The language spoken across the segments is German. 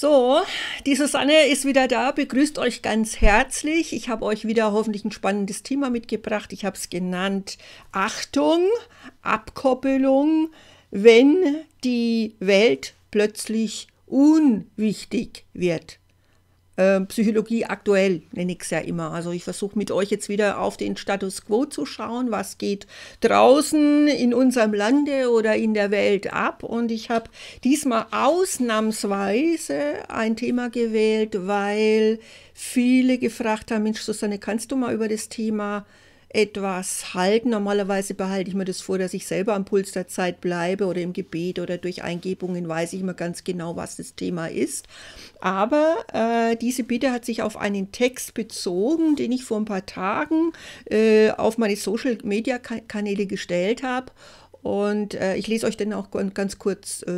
So, die Susanne ist wieder da, begrüßt euch ganz herzlich. Ich habe euch wieder hoffentlich ein spannendes Thema mitgebracht. Ich habe es genannt Achtung, Abkoppelung, wenn die Welt plötzlich unwichtig wird. Äh, Psychologie aktuell, nenne ich es ja immer. Also ich versuche mit euch jetzt wieder auf den Status quo zu schauen, was geht draußen in unserem Lande oder in der Welt ab. Und ich habe diesmal ausnahmsweise ein Thema gewählt, weil viele gefragt haben, Mensch, Susanne, kannst du mal über das Thema äh, etwas halten. Normalerweise behalte ich mir das vor, dass ich selber am Puls der Zeit bleibe oder im Gebet oder durch Eingebungen weiß ich immer ganz genau, was das Thema ist. Aber äh, diese Bitte hat sich auf einen Text bezogen, den ich vor ein paar Tagen äh, auf meine Social-Media-Kanäle gestellt habe. Und äh, ich lese euch den auch ganz kurz äh,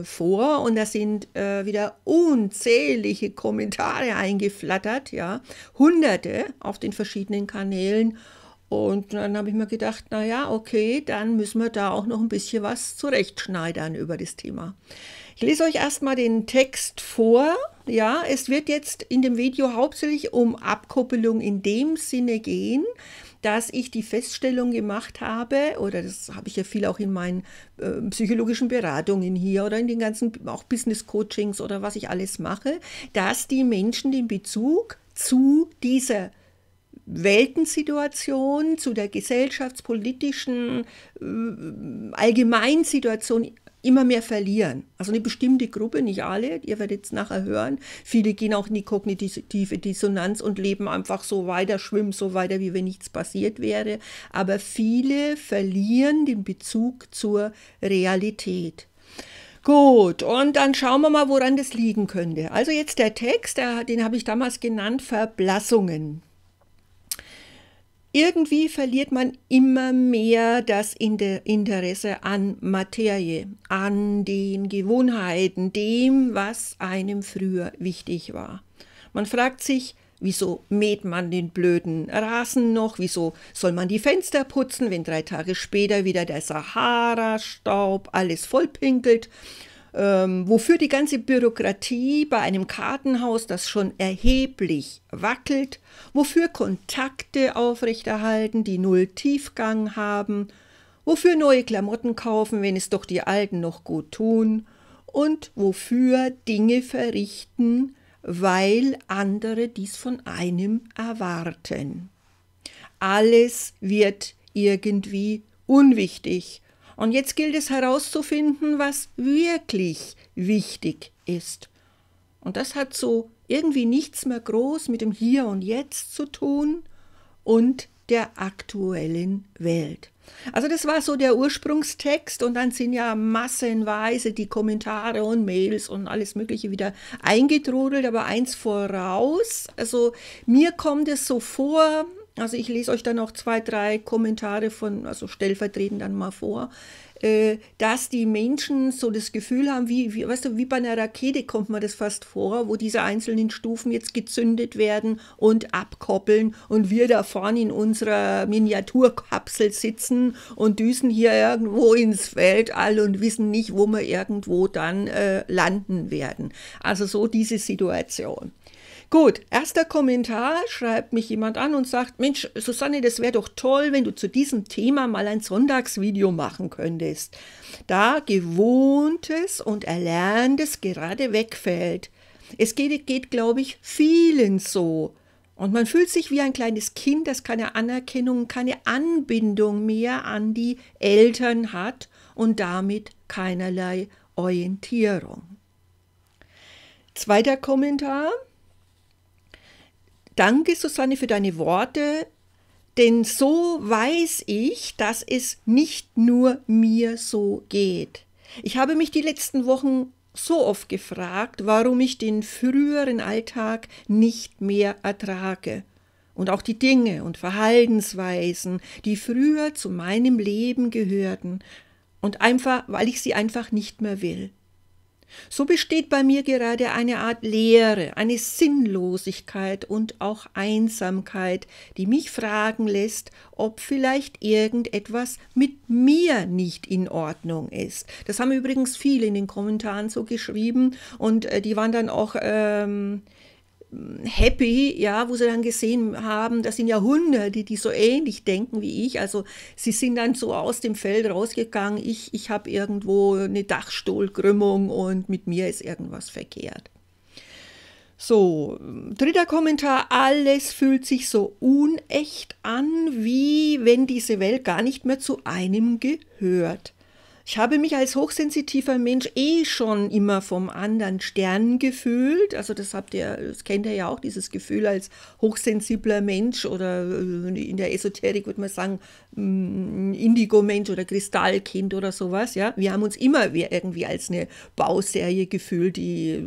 äh, vor. Und da sind äh, wieder unzählige Kommentare eingeflattert, ja, hunderte auf den verschiedenen Kanälen. Und dann habe ich mir gedacht, naja, okay, dann müssen wir da auch noch ein bisschen was zurechtschneidern über das Thema. Ich lese euch erstmal den Text vor. Ja, es wird jetzt in dem Video hauptsächlich um Abkoppelung in dem Sinne gehen, dass ich die Feststellung gemacht habe, oder das habe ich ja viel auch in meinen äh, psychologischen Beratungen hier oder in den ganzen auch Business Coachings oder was ich alles mache, dass die Menschen den Bezug zu dieser Weltensituation, zu der gesellschaftspolitischen äh, Allgemeinsituation immer mehr verlieren. Also eine bestimmte Gruppe, nicht alle, ihr werdet es nachher hören. Viele gehen auch in die kognitive Dissonanz und leben einfach so weiter, schwimmen so weiter, wie wenn nichts passiert wäre. Aber viele verlieren den Bezug zur Realität. Gut, und dann schauen wir mal, woran das liegen könnte. Also jetzt der Text, den habe ich damals genannt, Verblassungen irgendwie verliert man immer mehr das Interesse an Materie, an den Gewohnheiten, dem, was einem früher wichtig war. Man fragt sich, wieso mäht man den blöden Rasen noch, wieso soll man die Fenster putzen, wenn drei Tage später wieder der Sahara-Staub alles vollpinkelt ähm, wofür die ganze Bürokratie bei einem Kartenhaus, das schon erheblich wackelt, wofür Kontakte aufrechterhalten, die null Tiefgang haben, wofür neue Klamotten kaufen, wenn es doch die alten noch gut tun, und wofür Dinge verrichten, weil andere dies von einem erwarten. Alles wird irgendwie unwichtig und jetzt gilt es herauszufinden, was wirklich wichtig ist. Und das hat so irgendwie nichts mehr groß mit dem Hier und Jetzt zu tun und der aktuellen Welt. Also das war so der Ursprungstext und dann sind ja massenweise die Kommentare und Mails und alles Mögliche wieder eingedrudelt, aber eins voraus. Also mir kommt es so vor, also ich lese euch dann auch zwei, drei Kommentare von, also stellvertretend dann mal vor, äh, dass die Menschen so das Gefühl haben, wie, wie, weißt du, wie bei einer Rakete kommt man das fast vor, wo diese einzelnen Stufen jetzt gezündet werden und abkoppeln und wir da vorne in unserer Miniaturkapsel sitzen und düsen hier irgendwo ins Weltall und wissen nicht, wo wir irgendwo dann äh, landen werden. Also so diese Situation. Gut, erster Kommentar schreibt mich jemand an und sagt, Mensch, Susanne, das wäre doch toll, wenn du zu diesem Thema mal ein Sonntagsvideo machen könntest, da gewohntes und erlerntes gerade wegfällt. Es geht, geht glaube ich, vielen so. Und man fühlt sich wie ein kleines Kind, das keine Anerkennung, keine Anbindung mehr an die Eltern hat und damit keinerlei Orientierung. Zweiter Kommentar. Danke, Susanne, für deine Worte, denn so weiß ich, dass es nicht nur mir so geht. Ich habe mich die letzten Wochen so oft gefragt, warum ich den früheren Alltag nicht mehr ertrage. Und auch die Dinge und Verhaltensweisen, die früher zu meinem Leben gehörten, und einfach, weil ich sie einfach nicht mehr will. So besteht bei mir gerade eine Art Leere, eine Sinnlosigkeit und auch Einsamkeit, die mich fragen lässt, ob vielleicht irgendetwas mit mir nicht in Ordnung ist. Das haben übrigens viele in den Kommentaren so geschrieben und äh, die waren dann auch ähm, happy, ja, wo sie dann gesehen haben, das sind ja Hunderte, die so ähnlich denken wie ich. Also sie sind dann so aus dem Feld rausgegangen, ich, ich habe irgendwo eine Dachstuhlkrümmung und mit mir ist irgendwas verkehrt. So, dritter Kommentar, alles fühlt sich so unecht an, wie wenn diese Welt gar nicht mehr zu einem gehört. Ich habe mich als hochsensitiver Mensch eh schon immer vom anderen Stern gefühlt. Also das habt ihr, das kennt ihr ja auch, dieses Gefühl als hochsensibler Mensch oder äh, in der Esoterik würde man sagen, mm, Indigo-Mensch oder Kristallkind oder sowas. Ja? Wir haben uns immer irgendwie als eine Bauserie gefühlt, die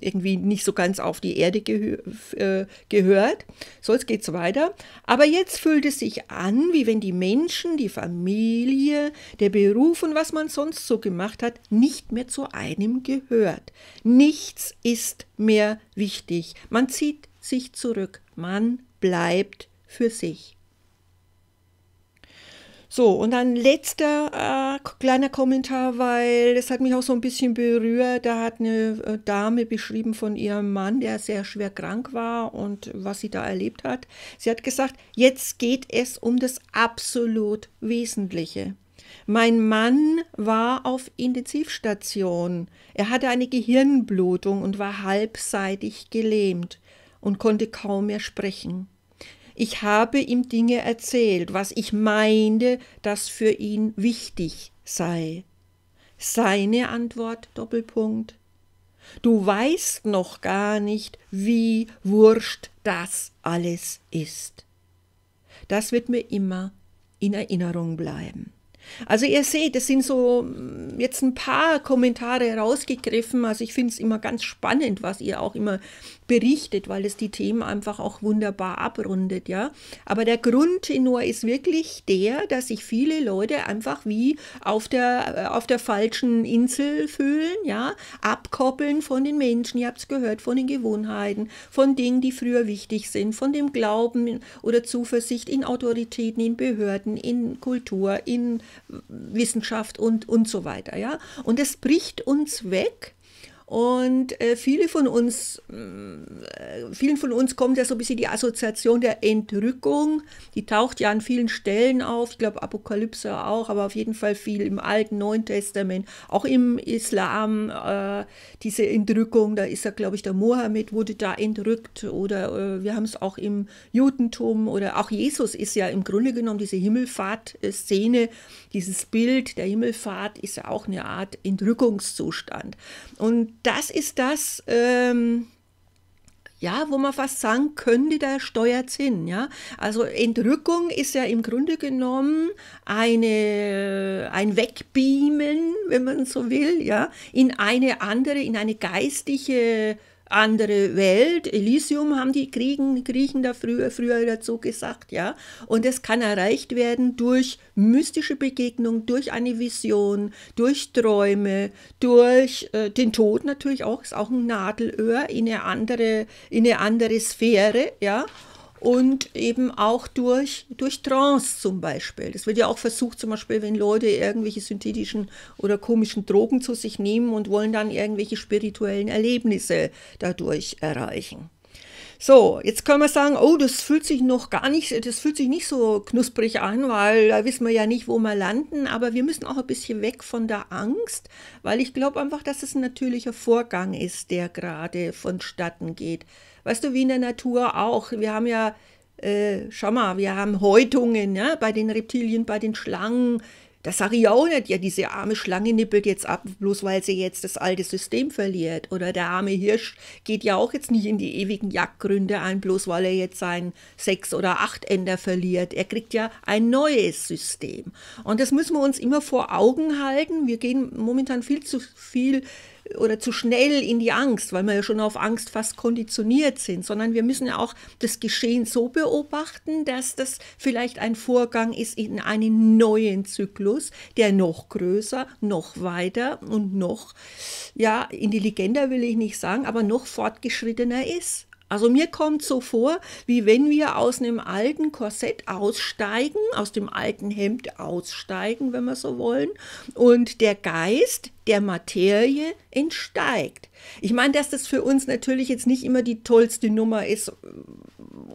irgendwie nicht so ganz auf die Erde gehö äh, gehört. So, jetzt geht's weiter. Aber jetzt fühlt es sich an, wie wenn die Menschen, die Familie, der Beruf und was man man sonst so gemacht hat, nicht mehr zu einem gehört. Nichts ist mehr wichtig. Man zieht sich zurück. Man bleibt für sich. So, und ein letzter äh, kleiner Kommentar, weil das hat mich auch so ein bisschen berührt. Da hat eine äh, Dame beschrieben von ihrem Mann, der sehr schwer krank war und was sie da erlebt hat. Sie hat gesagt, jetzt geht es um das absolut Wesentliche. Mein Mann war auf Intensivstation. Er hatte eine Gehirnblutung und war halbseitig gelähmt und konnte kaum mehr sprechen. Ich habe ihm Dinge erzählt, was ich meinte, das für ihn wichtig sei. Seine Antwort Doppelpunkt. Du weißt noch gar nicht, wie wurscht das alles ist. Das wird mir immer in Erinnerung bleiben. Also ihr seht, es sind so mm, jetzt ein paar Kommentare rausgegriffen. Also ich finde es immer ganz spannend, was ihr auch immer berichtet, weil es die Themen einfach auch wunderbar abrundet, ja. Aber der Grundtenor ist wirklich der, dass sich viele Leute einfach wie auf der, äh, auf der falschen Insel fühlen, ja, abkoppeln von den Menschen, ihr habt es gehört, von den Gewohnheiten, von Dingen, die früher wichtig sind, von dem Glauben oder Zuversicht in Autoritäten, in Behörden, in Kultur, in Wissenschaft und, und so weiter, ja. Und es bricht uns weg, und äh, viele von uns, äh, vielen von uns kommt ja so ein bisschen die Assoziation der Entrückung. Die taucht ja an vielen Stellen auf. Ich glaube, Apokalypse auch, aber auf jeden Fall viel im Alten, Neuen Testament, auch im Islam. Äh, diese Entrückung, da ist ja, glaube ich, der Mohammed wurde da entrückt oder äh, wir haben es auch im Judentum oder auch Jesus ist ja im Grunde genommen diese Himmelfahrt-Szene, dieses Bild der Himmelfahrt ist ja auch eine Art Entrückungszustand. Und das ist das, ähm, ja, wo man fast sagen könnte, da steuert hin. Ja? Also Entrückung ist ja im Grunde genommen eine, ein Wegbeamen, wenn man so will, ja? in eine andere, in eine geistige andere Welt, Elysium haben die Griechen, Griechen da früher, früher dazu gesagt, ja. Und es kann erreicht werden durch mystische Begegnung, durch eine Vision, durch Träume, durch äh, den Tod natürlich auch, ist auch ein Nadelöhr in eine andere, in eine andere Sphäre, ja und eben auch durch, durch Trance zum Beispiel. Das wird ja auch versucht, zum Beispiel, wenn Leute irgendwelche synthetischen oder komischen Drogen zu sich nehmen und wollen dann irgendwelche spirituellen Erlebnisse dadurch erreichen. So, jetzt können wir sagen, oh, das fühlt sich noch gar nicht, das fühlt sich nicht so knusprig an, weil da wissen wir ja nicht, wo wir landen, aber wir müssen auch ein bisschen weg von der Angst, weil ich glaube einfach, dass es ein natürlicher Vorgang ist, der gerade vonstatten geht. Weißt du, wie in der Natur auch, wir haben ja, äh, schau mal, wir haben Häutungen ja, ne, bei den Reptilien, bei den Schlangen, das sage ich auch nicht, ja, diese arme Schlange nippelt jetzt ab, bloß weil sie jetzt das alte System verliert. Oder der arme Hirsch geht ja auch jetzt nicht in die ewigen Jagdgründe ein, bloß weil er jetzt sein Sechs- oder Achtender verliert. Er kriegt ja ein neues System. Und das müssen wir uns immer vor Augen halten. Wir gehen momentan viel zu viel oder zu schnell in die Angst, weil wir ja schon auf Angst fast konditioniert sind, sondern wir müssen ja auch das Geschehen so beobachten, dass das vielleicht ein Vorgang ist in einen neuen Zyklus, der noch größer, noch weiter und noch, ja, intelligenter will ich nicht sagen, aber noch fortgeschrittener ist. Also mir kommt so vor, wie wenn wir aus einem alten Korsett aussteigen, aus dem alten Hemd aussteigen, wenn wir so wollen, und der Geist der Materie entsteigt. Ich meine, dass das für uns natürlich jetzt nicht immer die tollste Nummer ist,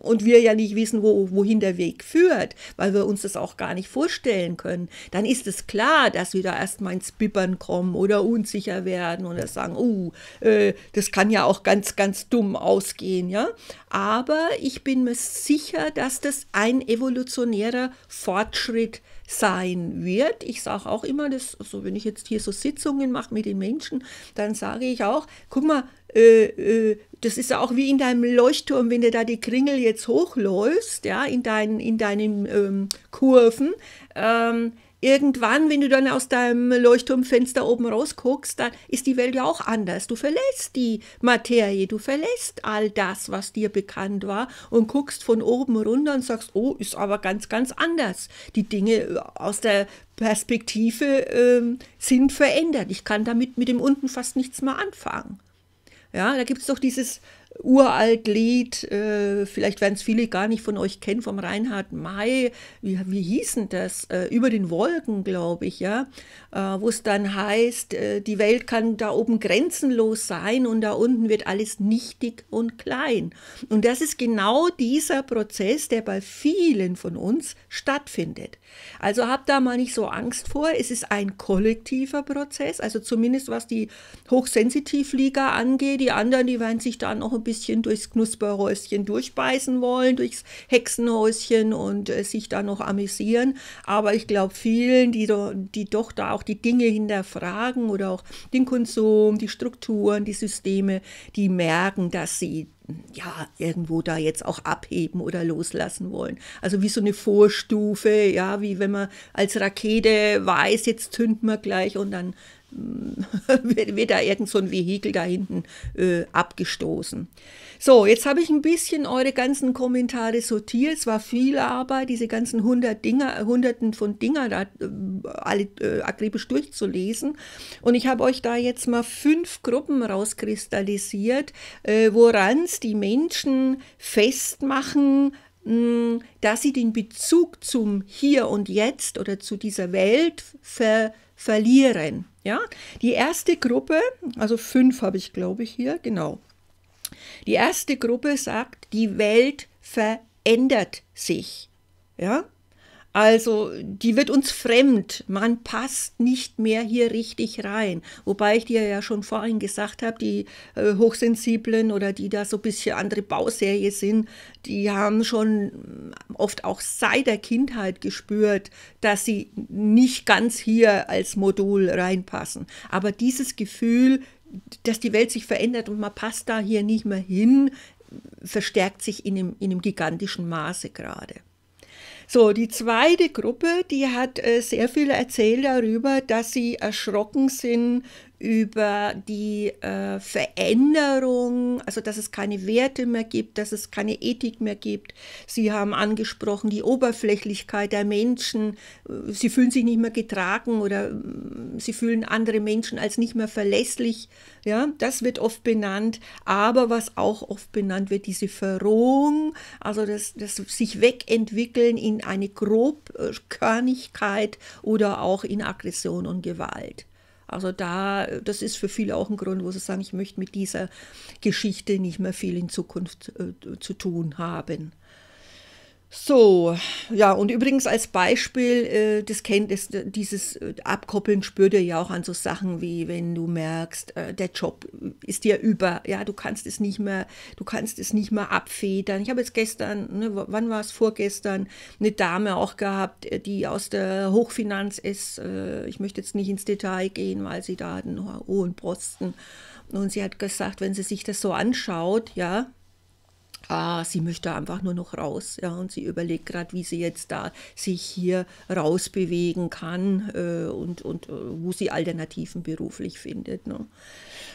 und wir ja nicht wissen, wo, wohin der Weg führt, weil wir uns das auch gar nicht vorstellen können, dann ist es klar, dass wir da erstmal ins Bippern kommen oder unsicher werden und das sagen, uh, äh, das kann ja auch ganz, ganz dumm ausgehen. Ja? Aber ich bin mir sicher, dass das ein evolutionärer Fortschritt sein wird. Ich sage auch immer, dass, also wenn ich jetzt hier so Sitzungen mache mit den Menschen, dann sage ich auch, guck mal, äh, äh, das ist auch wie in deinem Leuchtturm, wenn du da die Kringel jetzt hochläufst, ja, in deinen, in deinen ähm, Kurven. Ähm, irgendwann, wenn du dann aus deinem Leuchtturmfenster oben rausguckst, dann ist die Welt ja auch anders. Du verlässt die Materie, du verlässt all das, was dir bekannt war und guckst von oben runter und sagst, oh, ist aber ganz, ganz anders. Die Dinge äh, aus der Perspektive äh, sind verändert. Ich kann damit mit dem unten fast nichts mehr anfangen. Ja, da gibt es doch dieses uralt Lied, äh, vielleicht werden es viele gar nicht von euch kennen, vom Reinhard May, wie, wie hießen das? Äh, über den Wolken, glaube ich, ja, äh, wo es dann heißt, äh, die Welt kann da oben grenzenlos sein und da unten wird alles nichtig und klein. Und das ist genau dieser Prozess, der bei vielen von uns stattfindet. Also habt da mal nicht so Angst vor, es ist ein kollektiver Prozess, also zumindest was die Hochsensitivliga angeht, die anderen, die werden sich da noch ein bisschen durchs Knusperhäuschen durchbeißen wollen, durchs Hexenhäuschen und äh, sich da noch amüsieren. Aber ich glaube, vielen, die, do, die doch da auch die Dinge hinterfragen oder auch den Konsum, die Strukturen, die Systeme, die merken, dass sie ja, irgendwo da jetzt auch abheben oder loslassen wollen. Also wie so eine Vorstufe, ja, wie wenn man als Rakete weiß, jetzt zünden wir gleich und dann wird da irgend so ein Vehikel da hinten äh, abgestoßen. So, jetzt habe ich ein bisschen eure ganzen Kommentare sortiert. Es war viel Arbeit, diese ganzen hundert Dinger, hunderten von Dinger da äh, alle äh, akribisch durchzulesen. Und ich habe euch da jetzt mal fünf Gruppen rauskristallisiert, äh, woran es die Menschen festmachen, mh, hm, dass sie den Bezug zum Hier und Jetzt oder zu dieser Welt ver verlieren. Ja, die erste Gruppe, also fünf habe ich glaube ich hier, genau. Die erste Gruppe sagt, die Welt verändert sich. Ja, also die wird uns fremd. Man passt nicht mehr hier richtig rein. Wobei ich dir ja schon vorhin gesagt habe, die äh, Hochsensiblen oder die da so ein bisschen andere Bauserie sind, die haben schon äh, oft auch seit der Kindheit gespürt, dass sie nicht ganz hier als Modul reinpassen. Aber dieses Gefühl, dass die Welt sich verändert und man passt da hier nicht mehr hin, verstärkt sich in einem, in einem gigantischen Maße gerade. So, die zweite Gruppe, die hat äh, sehr viel erzählt darüber, dass sie erschrocken sind über die äh, Veränderung, also dass es keine Werte mehr gibt, dass es keine Ethik mehr gibt. Sie haben angesprochen die Oberflächlichkeit der Menschen. Sie fühlen sich nicht mehr getragen oder äh, sie fühlen andere Menschen als nicht mehr verlässlich. Ja, das wird oft benannt. Aber was auch oft benannt wird, diese Verrohung, also das, das sich wegentwickeln in eine Grobkörnigkeit oder auch in Aggression und Gewalt. Also da, das ist für viele auch ein Grund, wo sie sagen, ich möchte mit dieser Geschichte nicht mehr viel in Zukunft äh, zu tun haben. So, ja, und übrigens als Beispiel, äh, das kennt es, dieses äh, Abkoppeln spürt ihr ja auch an so Sachen wie, wenn du merkst, äh, der Job ist dir über, ja, du kannst es nicht mehr, du kannst es nicht mehr abfedern. Ich habe jetzt gestern, ne, wann war es vorgestern, eine Dame auch gehabt, äh, die aus der Hochfinanz ist. Äh, ich möchte jetzt nicht ins Detail gehen, weil sie da einen hohen Posten. Und sie hat gesagt, wenn sie sich das so anschaut, ja, ah, sie möchte einfach nur noch raus. Ja, und sie überlegt gerade, wie sie jetzt da sich hier rausbewegen kann äh, und, und äh, wo sie Alternativen beruflich findet. Ne?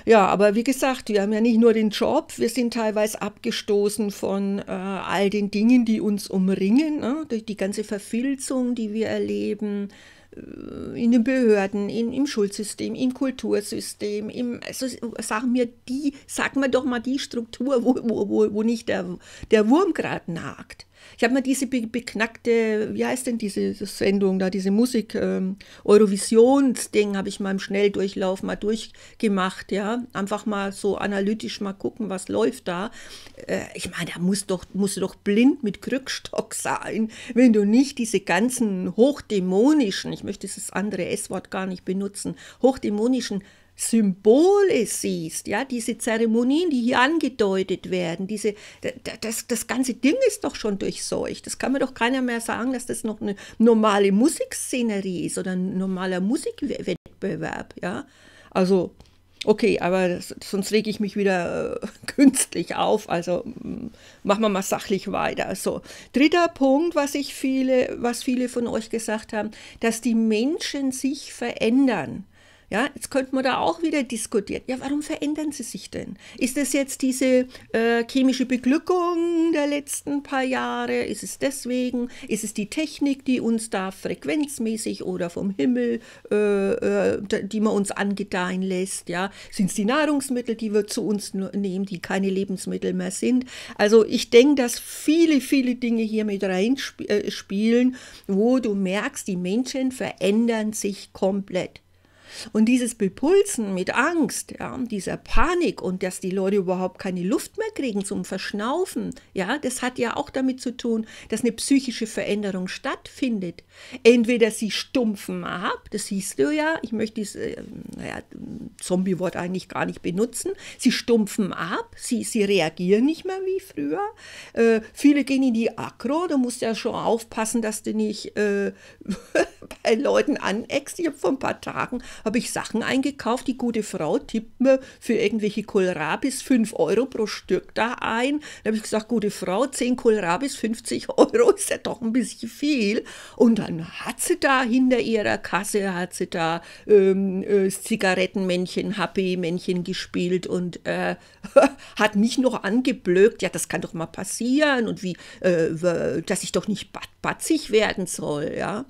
Ja, aber wie gesagt, wir haben ja nicht nur den Job, wir sind teilweise abgestoßen von äh, all den Dingen, die uns umringen, ne? durch die ganze Verfilzung, die wir erleben äh, in den Behörden, in, im Schulsystem, im Kultursystem, im, also sag mir die, sag mir doch mal die Struktur, wo, wo, wo, nicht der, der Wurm gerade nagt. Ich habe mir diese be beknackte, wie heißt denn diese Sendung da, diese Musik, ähm, Eurovisionsding habe ich mal im Schnelldurchlauf mal durchgemacht, ja. Einfach mal so analytisch mal gucken, was läuft da. Äh, ich meine, da musst, doch, musst du doch blind mit Krückstock sein, wenn du nicht diese ganzen hochdämonischen, ich möchte dieses andere S-Wort gar nicht benutzen, hochdämonischen Symbole siehst, ja, diese Zeremonien, die hier angedeutet werden, diese, das, das ganze Ding ist doch schon durchseucht. Das kann mir doch keiner mehr sagen, dass das noch eine normale Musikszenerie ist oder ein normaler Musikwettbewerb, ja. Also, okay, aber das, sonst rege ich mich wieder äh, künstlich auf. Also machen wir mal sachlich weiter. So, dritter Punkt, was ich viele, was viele von euch gesagt haben, dass die Menschen sich verändern. Ja, jetzt könnte man da auch wieder diskutieren. Ja, warum verändern sie sich denn? Ist das jetzt diese äh, chemische Beglückung der letzten paar Jahre? Ist es deswegen? Ist es die Technik, die uns da frequenzmäßig oder vom Himmel, äh, äh, die man uns angedeihen lässt? Ja, sind es die Nahrungsmittel, die wir zu uns nehmen, die keine Lebensmittel mehr sind? Also ich denke, dass viele, viele Dinge hier mit reinspielen, äh, wo du merkst, die Menschen verändern sich komplett. Und dieses Bepulsen mit Angst, ja, dieser Panik und dass die Leute überhaupt keine Luft mehr kriegen zum Verschnaufen, ja, das hat ja auch damit zu tun, dass eine psychische Veränderung stattfindet. Entweder sie stumpfen ab, das siehst du ja, ich möchte dieses äh, naja, Zombie-Wort eigentlich gar nicht benutzen, sie stumpfen ab, sie, sie reagieren nicht mehr wie früher. Äh, viele gehen in die Akro, du musst ja schon aufpassen, dass du nicht äh, bei Leuten aneckst. Ich habe vor ein paar Tagen habe ich Sachen eingekauft. Die gute Frau tippt mir für irgendwelche Kohlrabis 5 Euro pro Stück da ein. Da habe ich gesagt, gute Frau, 10 Kohlrabis, 50 Euro ist ja doch ein bisschen viel. Und dann hat sie da hinter ihrer Kasse, hat sie da ähm, äh, Zigarettenmännchen, Happy-Männchen gespielt und äh, hat mich noch angeblökt. Ja, das kann doch mal passieren und wie, äh, dass ich doch nicht batzig werden soll, ja.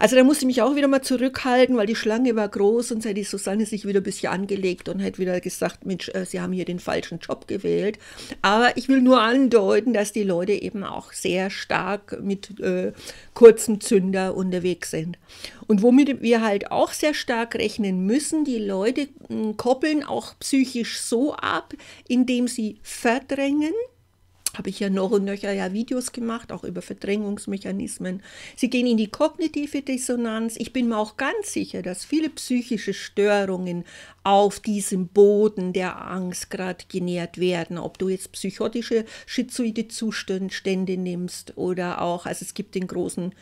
Also da musste ich mich auch wieder mal zurückhalten, weil die Schlange war groß und seit die Susanne sich wieder ein bisschen angelegt und hat wieder gesagt, Mensch, äh, Sie haben hier den falschen Job gewählt. Aber ich will nur andeuten, dass die Leute eben auch sehr stark mit äh, kurzem Zünder unterwegs sind. Und womit wir halt auch sehr stark rechnen müssen, die Leute koppeln auch psychisch so ab, indem sie verdrängen, habe ich ja noch und nöcher ja Videos gemacht, auch über Verdrängungsmechanismen. Sie gehen in die kognitive Dissonanz. Ich bin mir auch ganz sicher, dass viele psychische Störungen auf diesem Boden der Angst gerade genährt werden. Ob du jetzt psychotische schizoide Zustände nimmst oder auch, also es gibt den großen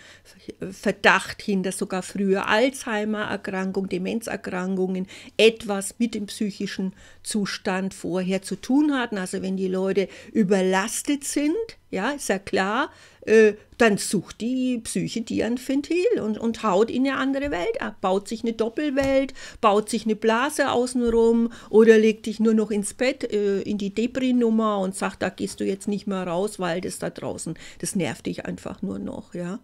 Verdacht hin, dass sogar frühe Alzheimer-Erkrankungen, Demenzerkrankungen etwas mit dem psychischen Zustand vorher zu tun hatten. Also wenn die Leute überlassen belastet sind ja, ist ja klar. Äh, dann sucht die Psyche dir ein Ventil und, und haut in eine andere Welt ab. Baut sich eine Doppelwelt, baut sich eine Blase außenrum oder legt dich nur noch ins Bett, äh, in die Depri-Nummer und sagt, da gehst du jetzt nicht mehr raus, weil das da draußen, das nervt dich einfach nur noch. Ja.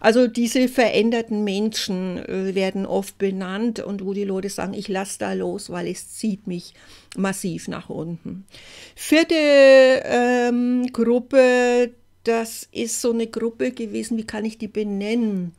Also diese veränderten Menschen äh, werden oft benannt und wo die Leute sagen, ich lasse da los, weil es zieht mich massiv nach unten. Vierte ähm, Gruppe das ist so eine Gruppe gewesen, wie kann ich die benennen?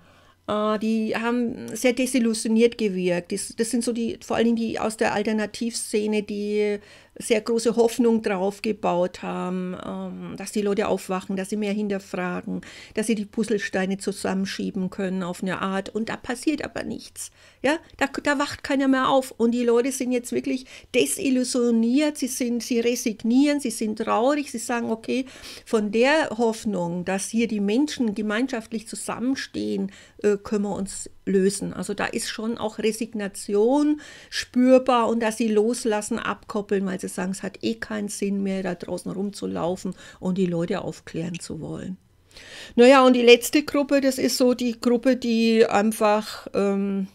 Äh, die haben sehr desillusioniert gewirkt. Das, das, sind so die, vor allem die aus der Alternativszene, die sehr große Hoffnung drauf gebaut haben, ähm, dass die Leute aufwachen, dass sie mehr hinterfragen, dass sie die Puzzlesteine zusammenschieben können auf eine Art. Und da passiert aber nichts. Ja, da, da wacht keiner mehr auf. Und die Leute sind jetzt wirklich desillusioniert, sie, sind, sie resignieren, sie sind traurig, sie sagen, okay, von der Hoffnung, dass hier die Menschen gemeinschaftlich zusammenstehen, äh, können wir uns lösen. Also da ist schon auch Resignation spürbar und dass sie loslassen, abkoppeln, weil sie sagen, es hat eh keinen Sinn mehr, da draußen rumzulaufen und die Leute aufklären zu wollen. Naja, und die letzte Gruppe, das ist so die Gruppe, die einfach... Ähm,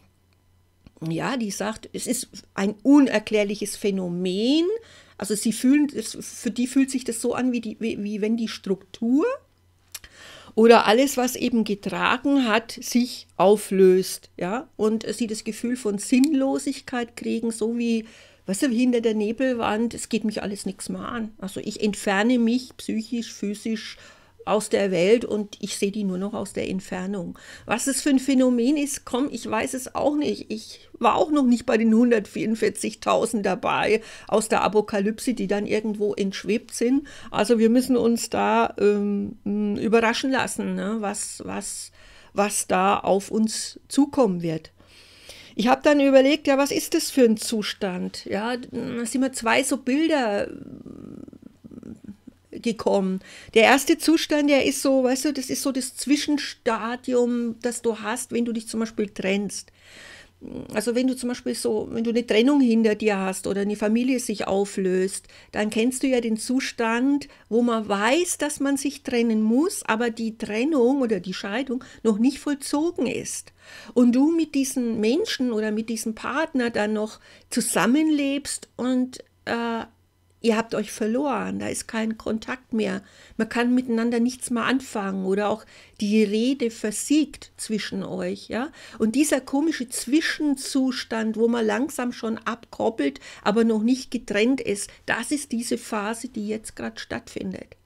ja, die sagt, es ist ein unerklärliches Phänomen. Also sie fühlen, für die fühlt sich das so an, wie, die, wie, wie wenn die Struktur oder alles, was eben getragen hat, sich auflöst, ja, und sie das Gefühl von Sinnlosigkeit kriegen, so wie, weißt du, wie hinter der Nebelwand, es geht mich alles nichts mehr an. Also ich entferne mich psychisch, physisch, aus der Welt und ich sehe die nur noch aus der Entfernung. Was es für ein Phänomen ist, komm, ich weiß es auch nicht. Ich war auch noch nicht bei den 144.000 dabei aus der Apokalypse, die dann irgendwo entschwebt sind. Also wir müssen uns da ähm, überraschen lassen, ne? was, was, was da auf uns zukommen wird. Ich habe dann überlegt, ja, was ist das für ein Zustand? Ja, da sind mir zwei so Bilder gekommen. Der erste Zustand, der ist so, weißt du, das ist so das Zwischenstadium, das du hast, wenn du dich zum Beispiel trennst. Also wenn du zum Beispiel so, wenn du eine Trennung hinter dir hast oder eine Familie sich auflöst, dann kennst du ja den Zustand, wo man weiß, dass man sich trennen muss, aber die Trennung oder die Scheidung noch nicht vollzogen ist. Und du mit diesen Menschen oder mit diesem Partner dann noch zusammenlebst und äh, ihr habt euch verloren, da ist kein Kontakt mehr, man kann miteinander nichts mehr anfangen oder auch die Rede versiegt zwischen euch, ja? Und dieser komische Zwischenzustand, wo man langsam schon abkoppelt, aber noch nicht getrennt ist, das ist diese Phase, die jetzt gerade stattfindet.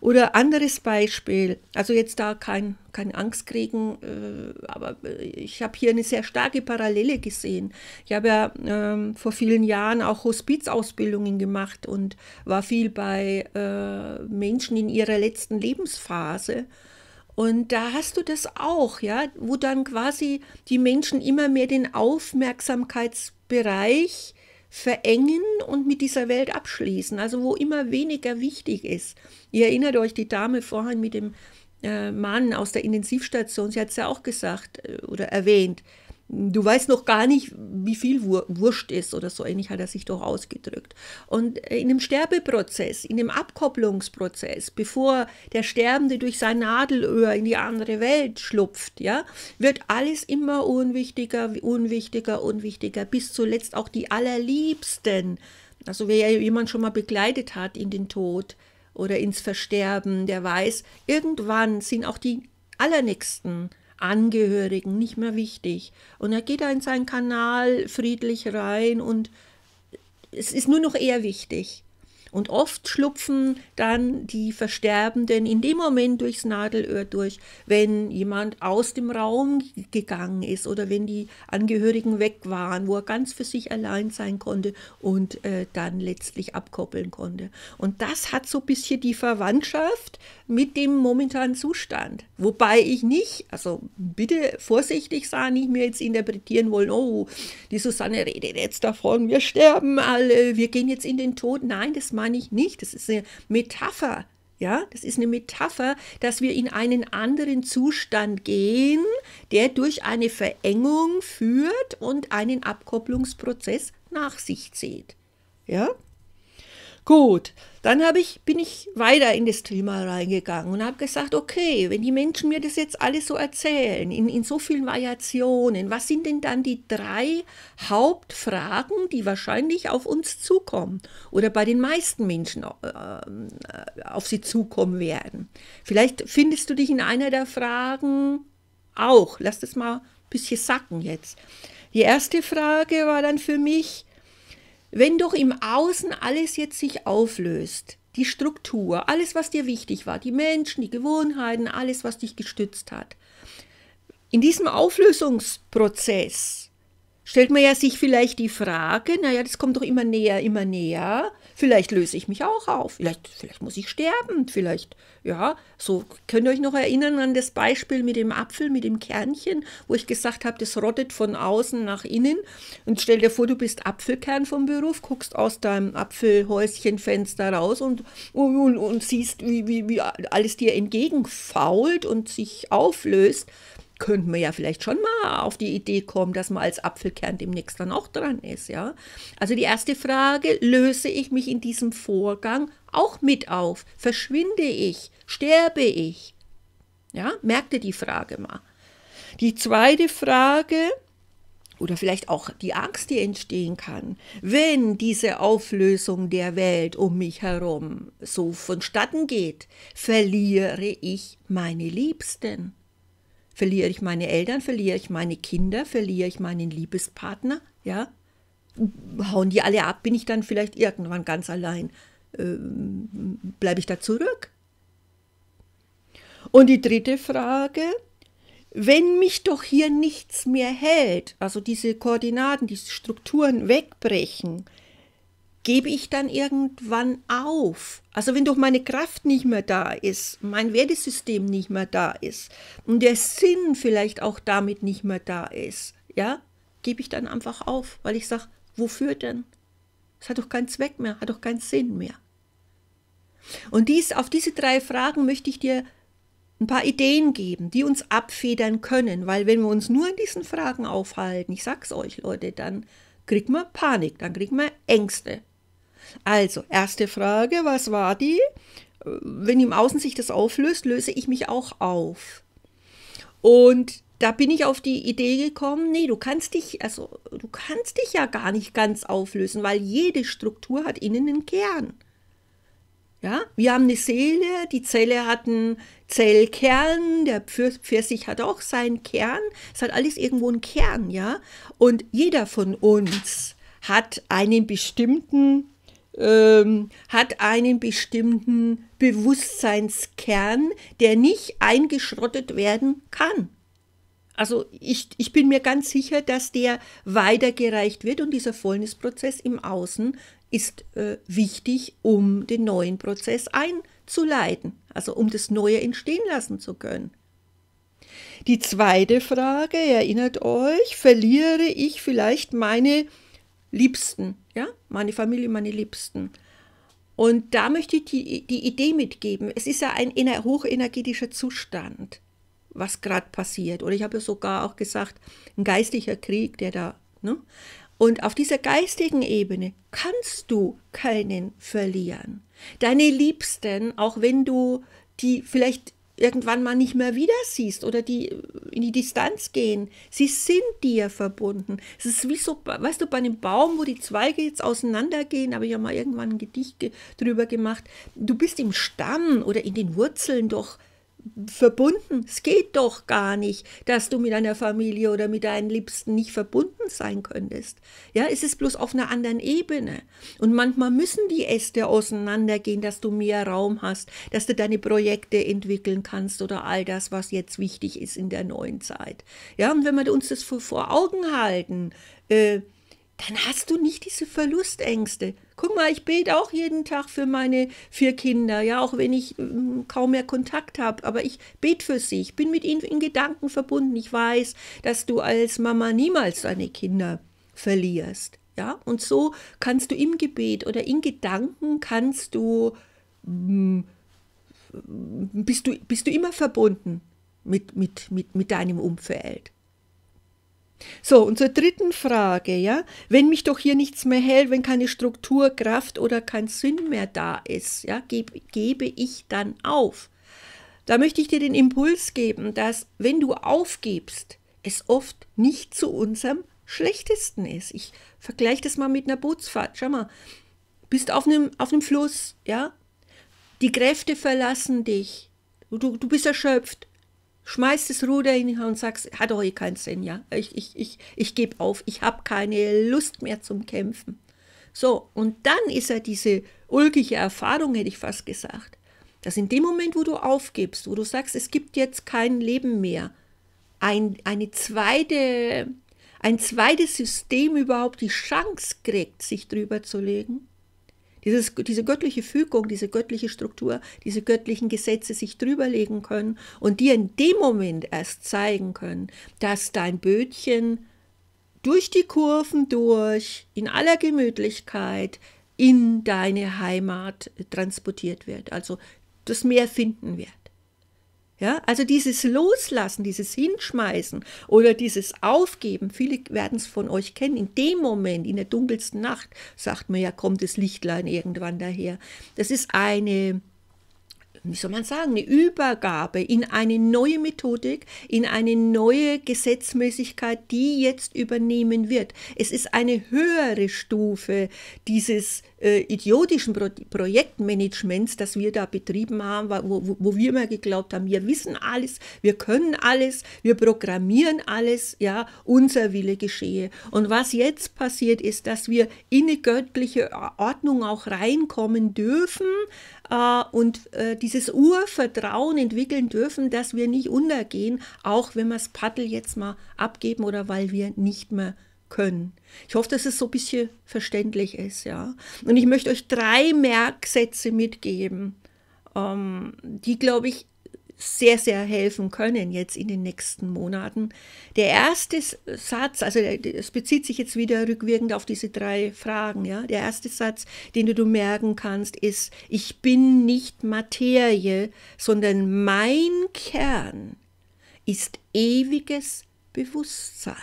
Oder anderes Beispiel, also jetzt da kein, keine Angst kriegen, äh, aber ich habe hier eine sehr starke Parallele gesehen. Ich habe ja ähm, vor vielen Jahren auch Hospizausbildungen gemacht und war viel bei äh, Menschen in ihrer letzten Lebensphase. Und da hast du das auch, ja, wo dann quasi die Menschen immer mehr den Aufmerksamkeitsbereich verengen und mit dieser Welt abschließen, also wo immer weniger wichtig ist. Ihr erinnert euch, die Dame vorhin mit dem äh, Mann aus der Intensivstation, sie hat es ja auch gesagt äh, oder erwähnt, du weißt noch gar nicht, wie viel Wurscht ist oder so ähnlich hat er sich doch ausgedrückt. Und in dem Sterbeprozess, in dem Abkopplungsprozess, bevor der Sterbende durch sein Nadelöhr in die andere Welt schlupft, ja, wird alles immer unwichtiger, unwichtiger, unwichtiger, bis zuletzt auch die allerliebsten. Also wer jemand schon mal begleitet hat in den Tod oder ins Versterben, der weiß, irgendwann sind auch die allernächsten Angehörigen nicht mehr wichtig. Und er geht da in seinen Kanal friedlich rein und es ist nur noch er wichtig. Und oft schlupfen dann die Versterbenden in dem Moment durchs Nadelöhr durch, wenn jemand aus dem Raum gegangen ist oder wenn die Angehörigen weg waren, wo er ganz für sich allein sein konnte und äh, dann letztlich abkoppeln konnte. Und das hat so ein bisschen die Verwandtschaft mit dem momentanen Zustand. Wobei ich nicht, also bitte vorsichtig sein, nicht mehr jetzt interpretieren wollen, oh, die Susanne redet jetzt davon, wir sterben alle, wir gehen jetzt in den Tod. Nein, das meine ich nicht. Das ist eine Metapher. Ja, das ist eine Metapher, dass wir in einen anderen Zustand gehen, der durch eine Verengung führt und einen Abkopplungsprozess nach sich zieht. Ja? Gut, dann ich, bin ich weiter in das Thema reingegangen und habe gesagt, okay, wenn die Menschen mir das jetzt alles so erzählen, in, in so vielen Variationen, was sind denn dann die drei Hauptfragen, die wahrscheinlich auf uns zukommen oder bei den meisten Menschen äh, äh auf sie zukommen werden? Vielleicht findest du dich in einer der Fragen auch. Lass das mal ein bisschen sacken jetzt. Die erste Frage war dann für mich, wenn doch im Außen alles jetzt sich auflöst, die Struktur, alles, was dir wichtig war, die Menschen, die Gewohnheiten, alles, was dich gestützt hat. In diesem Auflösungsprozess stellt man ja sich vielleicht die Frage, naja, das kommt doch immer näher, immer näher. Vielleicht löse ich mich auch auf. Vielleicht, vielleicht muss ich sterben. Vielleicht, ja, so könnt ihr euch noch erinnern an das Beispiel mit dem Apfel, mit dem Kernchen, wo ich gesagt habe, das rottet von außen nach innen. Und stell dir vor, du bist Apfelkern vom Beruf, guckst aus deinem Apfelhäuschenfenster raus und, und, und, und siehst, wie, wie, wie alles dir entgegenfault und sich auflöst könnten wir ja vielleicht schon mal auf die Idee kommen, dass man als Apfelkern demnächst dann auch dran ist. Ja? Also die erste Frage, löse ich mich in diesem Vorgang auch mit auf? Verschwinde ich? Sterbe ich? Ja, merkt die Frage mal. Die zweite Frage, oder vielleicht auch die Angst, die entstehen kann, wenn diese Auflösung der Welt um mich herum so vonstatten geht, verliere ich meine Liebsten. Verliere ich meine Eltern, verliere ich meine Kinder, verliere ich meinen Liebespartner, ja? Hauen die alle ab, bin ich dann vielleicht irgendwann ganz allein? Ähm, Bleibe ich da zurück? Und die dritte Frage, wenn mich doch hier nichts mehr hält, also diese Koordinaten, diese Strukturen wegbrechen, gebe ich dann irgendwann auf. Also wenn doch meine Kraft nicht mehr da ist, mein Wertesystem nicht mehr da ist und der Sinn vielleicht auch damit nicht mehr da ist, ja, gebe ich dann einfach auf, weil ich sage, wofür denn? Es hat doch keinen Zweck mehr, hat doch keinen Sinn mehr. Und dies, auf diese drei Fragen möchte ich dir ein paar Ideen geben, die uns abfedern können, weil wenn wir uns nur in diesen Fragen aufhalten, ich sag's euch Leute, dann kriegt man Panik, dann kriegt man Ängste, also, erste Frage, was war die? Wenn im Außen sich das auflöst, löse ich mich auch auf. Und da bin ich auf die Idee gekommen, nee, du kannst dich, also du kannst dich ja gar nicht ganz auflösen, weil jede Struktur hat innen einen Kern. Ja, wir haben eine Seele, die Zelle hat einen Zellkern, der Pfirsich hat auch seinen Kern. Es hat alles irgendwo einen Kern, ja. Und jeder von uns hat einen bestimmten ähm, hat einen bestimmten Bewusstseinskern, der nicht eingeschrottet werden kann. Also ich, ich bin mir ganz sicher, dass der weitergereicht wird und dieser Fäulnisprozess im Außen ist äh, wichtig, um den neuen Prozess einzuleiten, also um das Neue entstehen lassen zu können. Die zweite Frage, erinnert euch, verliere ich vielleicht meine Liebsten, ja, meine Familie, meine Liebsten. Und da möchte ich die, die Idee mitgeben. Es ist ja ein hochenergetischer Zustand, was gerade passiert. Oder ich habe ja sogar auch gesagt, ein geistlicher Krieg, der da. Ne? Und auf dieser geistigen Ebene kannst du keinen verlieren. Deine Liebsten, auch wenn du die vielleicht irgendwann mal nicht mehr wieder siehst oder die äh, in die Distanz gehen. Sie sind dir verbunden. Es ist wie so, weißt du, bei einem Baum, wo die Zweige jetzt auseinandergehen, habe ich ja mal irgendwann ein Gedicht drüber gemacht. Du bist im Stamm oder in den Wurzeln doch verbunden. Es geht doch gar nicht, dass du mit deiner Familie oder mit deinen Liebsten nicht verbunden sein könntest. Ja, es ist bloß auf einer anderen Ebene. Und manchmal müssen die Äste auseinandergehen, dass du mehr Raum hast, dass du deine Projekte entwickeln kannst oder all das, was jetzt wichtig ist in der neuen Zeit. Ja, und wenn wir uns das vor, Augen halten, äh, dann hast du nicht diese Verlustängste. Guck mal, ich bete auch jeden Tag für meine vier Kinder, ja, auch wenn ich ähm, kaum mehr Kontakt habe, aber ich bete für sie, ich bin mit ihnen in Gedanken verbunden. Ich weiß, dass du als Mama niemals deine Kinder verlierst, ja, und so kannst du im Gebet oder in Gedanken kannst du, ähm, bist du, bist du immer verbunden mit, mit, mit, mit deinem Umfeld. So, und zur dritten Frage, ja, wenn mich doch hier nichts mehr hält, wenn keine Struktur, Kraft oder kein Sinn mehr da ist, ja, geb, gebe ich dann auf. Da möchte ich dir den Impuls geben, dass wenn du aufgibst, es oft nicht zu unserem schlechtesten ist. Ich vergleiche das mal mit einer Bootsfahrt. Schau mal, bist auf einem, auf einem Fluss, ja, die Kräfte verlassen dich, du, du bist erschöpft, schmeißt das Ruder in die Hand und sagst, hat doch eh keinen Sinn, ja. Ich, ich, ich, ich gebe auf, ich habe keine Lust mehr zum Kämpfen. So, und dann ist ja diese ulkige Erfahrung, hätte ich fast gesagt, dass in dem Moment, wo du aufgibst, wo du sagst, es gibt jetzt kein Leben mehr, ein, eine zweite, ein zweites System überhaupt die Chance kriegt, sich drüber zu legen, dieses, diese göttliche Fügung, diese göttliche Struktur, diese göttlichen Gesetze sich drüberlegen können und dir in dem Moment erst zeigen können, dass dein Bötchen durch die Kurven durch, in aller Gemütlichkeit, in deine Heimat transportiert wird, also das Meer finden wir. Ja, also dieses Loslassen, dieses Hinschmeißen oder dieses Aufgeben, viele werden es von euch kennen, in dem Moment, in der dunkelsten Nacht, sagt man ja, kommt das Lichtlein irgendwann daher. Das ist eine wie soll man sagen, eine Übergabe in eine neue Methodik, in eine neue Gesetzmäßigkeit, die jetzt übernehmen wird. Es ist eine höhere Stufe dieses äh, idiotischen Pro Projektmanagements, das wir da betrieben haben, wo, wo, wo, wir immer geglaubt haben, wir wissen alles, wir können alles, wir programmieren alles, ja, unser Wille geschehe. Und was jetzt passiert ist, dass wir in eine göttliche Ordnung auch reinkommen dürfen, äh, und äh, dieses Urvertrauen entwickeln dürfen, dass wir nicht untergehen, auch wenn wir das Paddel jetzt mal abgeben oder weil wir nicht mehr können. Ich hoffe, dass es so ein bisschen verständlich ist, ja. Und ich möchte euch drei Merksätze mitgeben, ähm, die, glaube ich, sehr, sehr helfen können jetzt in den nächsten Monaten. Der erste Satz, also es bezieht sich jetzt wieder rückwirkend auf diese drei Fragen, ja. Der erste Satz, den du, merken kannst, ist, ich bin nicht Materie, sondern mein Kern ist ewiges Bewusstsein.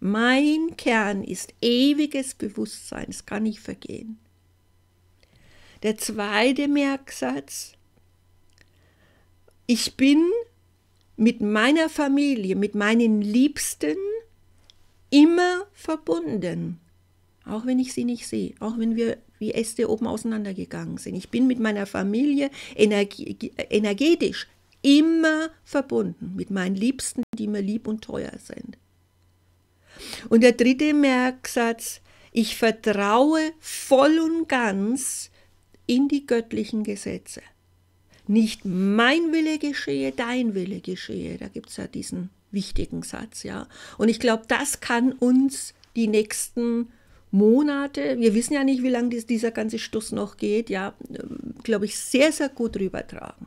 Mein Kern ist ewiges Bewusstsein, es kann nicht vergehen. Der zweite Merksatz, ich bin mit meiner Familie, mit meinen Liebsten immer verbunden. Auch wenn ich sie nicht sehe, auch wenn wir wie Äste oben auseinandergegangen sind. Ich bin mit meiner Familie energie, energetisch immer verbunden, mit meinen Liebsten, die mir lieb und teuer sind. Und der dritte Merksatz, ich vertraue voll und ganz in die göttlichen Gesetze nicht mein Wille geschehe, dein Wille geschehe. Da gibt es ja diesen wichtigen Satz, ja. Und ich glaube, das kann uns die nächsten Monate, wir wissen ja nicht, wie lange dies, dieser ganze Stuss noch geht, ja, ähm, glaube ich, sehr, sehr gut rübertragen.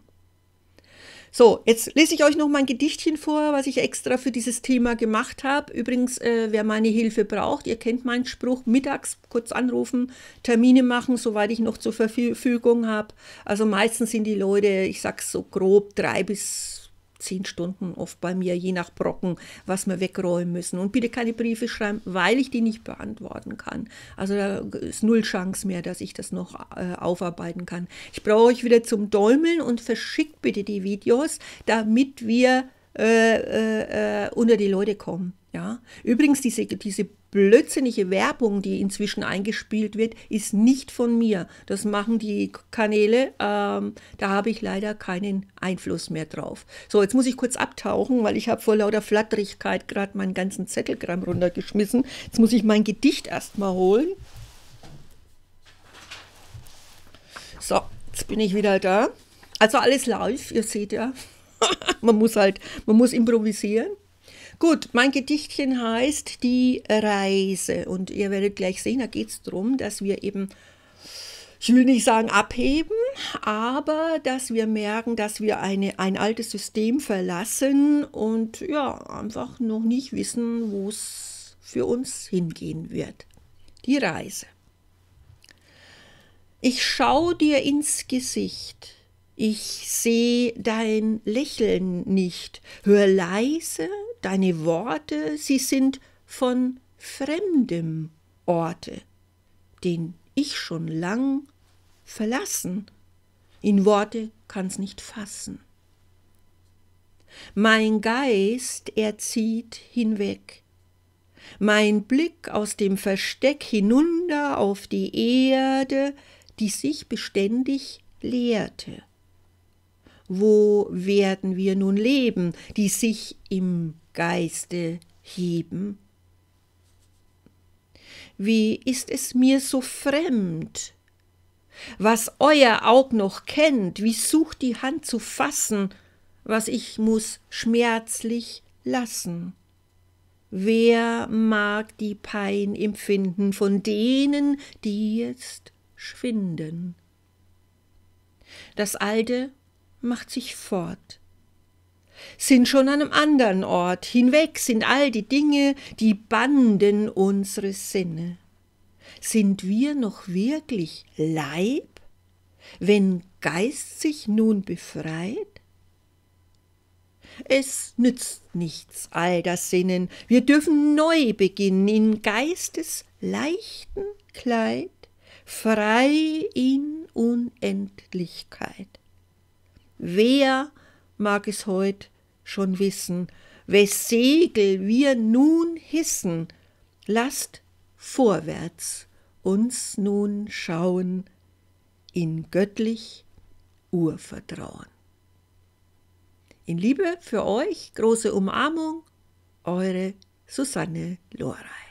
So, jetzt lese ich euch noch mein Gedichtchen vor, was ich extra für dieses Thema gemacht habe. Übrigens, äh, wer meine Hilfe braucht, ihr kennt meinen Spruch, mittags kurz anrufen, Termine machen, soweit ich noch zur Verfügung habe. Also meistens sind die Leute, ich sag's so grob, drei bis zehn Stunden oft bei mir, je nach Brocken, was wir wegräumen müssen. Und bitte keine Briefe schreiben, weil ich die nicht beantworten kann. Also da ist null Chance mehr, dass ich das noch äh, aufarbeiten kann. Ich brauche euch wieder zum Däumeln und verschickt bitte die Videos, damit wir äh, äh, äh, unter die Leute kommen. Ja, übrigens diese, diese blödsinnige Werbung, die inzwischen eingespielt wird, ist nicht von mir. Das machen die Kanäle. Ähm, da habe ich leider keinen Einfluss mehr drauf. So, jetzt muss ich kurz abtauchen, weil ich habe vor lauter Flatterigkeit gerade meinen ganzen Zettelkram runtergeschmissen. Jetzt muss ich mein Gedicht erstmal holen. So, jetzt bin ich wieder da. Also alles live, ihr seht ja. man muss halt, man muss improvisieren. Gut, mein Gedichtchen heißt Die Reise. Und ihr werdet gleich sehen, da geht es darum, dass wir eben, ich will nicht sagen abheben, aber dass wir merken, dass wir eine, ein altes System verlassen und ja, einfach noch nicht wissen, wo es für uns hingehen wird. Die Reise. Ich schau dir ins Gesicht. Ich seh dein Lächeln nicht. Hör leise deine Worte, sie sind von fremdem Orte, den ich schon lang verlassen, in Worte kann's nicht fassen. Mein Geist, er zieht hinweg, mein Blick aus dem Versteck hinunter auf die Erde, die sich beständig leerte. Wo werden wir nun leben, die sich im Geiste heben? Wie ist es mir so fremd? Was euer Aug noch kennt, wie sucht die Hand zu fassen, was ich muß schmerzlich lassen. Wer mag die Pein empfinden von denen, die jetzt schwinden? Das Alte macht sich fort sind schon an einem anderen Ort, hinweg sind all die Dinge, die banden unsere Sinne. Sind wir noch wirklich Leib, wenn Geist sich nun befreit? Es nützt nichts all das Sinnen, wir dürfen neu beginnen in Geistes leichten Kleid, frei in Unendlichkeit. Wer mag es heut schon wissen, wes Segel wir nun hissen, lasst vorwärts uns nun schauen, in göttlich Urvertrauen. In Liebe für euch, große Umarmung, eure Susanne Lorey.